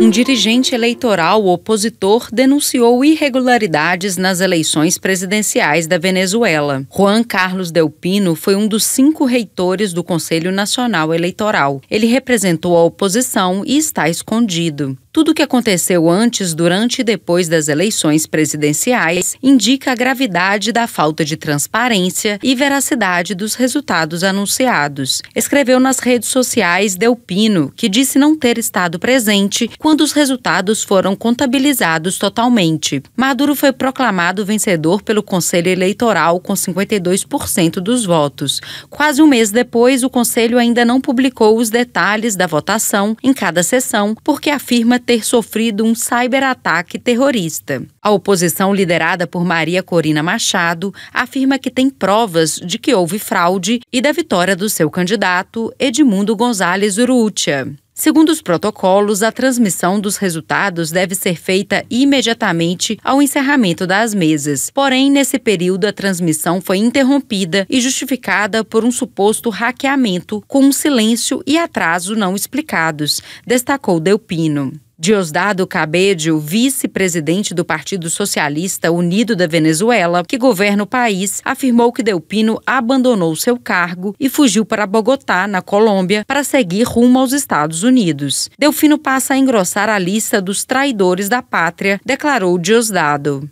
Um dirigente eleitoral opositor denunciou irregularidades nas eleições presidenciais da Venezuela. Juan Carlos Del Pino foi um dos cinco reitores do Conselho Nacional Eleitoral. Ele representou a oposição e está escondido. Tudo o que aconteceu antes, durante e depois das eleições presidenciais indica a gravidade da falta de transparência e veracidade dos resultados anunciados. Escreveu nas redes sociais Delpino, que disse não ter estado presente quando os resultados foram contabilizados totalmente. Maduro foi proclamado vencedor pelo Conselho Eleitoral com 52% dos votos. Quase um mês depois, o Conselho ainda não publicou os detalhes da votação em cada sessão, porque afirma ter sofrido um cyberataque terrorista. A oposição, liderada por Maria Corina Machado, afirma que tem provas de que houve fraude e da vitória do seu candidato, Edmundo Gonzalez Urrutia. Segundo os protocolos, a transmissão dos resultados deve ser feita imediatamente ao encerramento das mesas. Porém, nesse período, a transmissão foi interrompida e justificada por um suposto hackeamento, com um silêncio e atraso não explicados, destacou Delpino. Diosdado Cabedio, vice-presidente do Partido Socialista Unido da Venezuela, que governa o país, afirmou que Delpino abandonou seu cargo e fugiu para Bogotá, na Colômbia, para seguir rumo aos Estados Unidos. Delfino passa a engrossar a lista dos traidores da pátria, declarou Diosdado.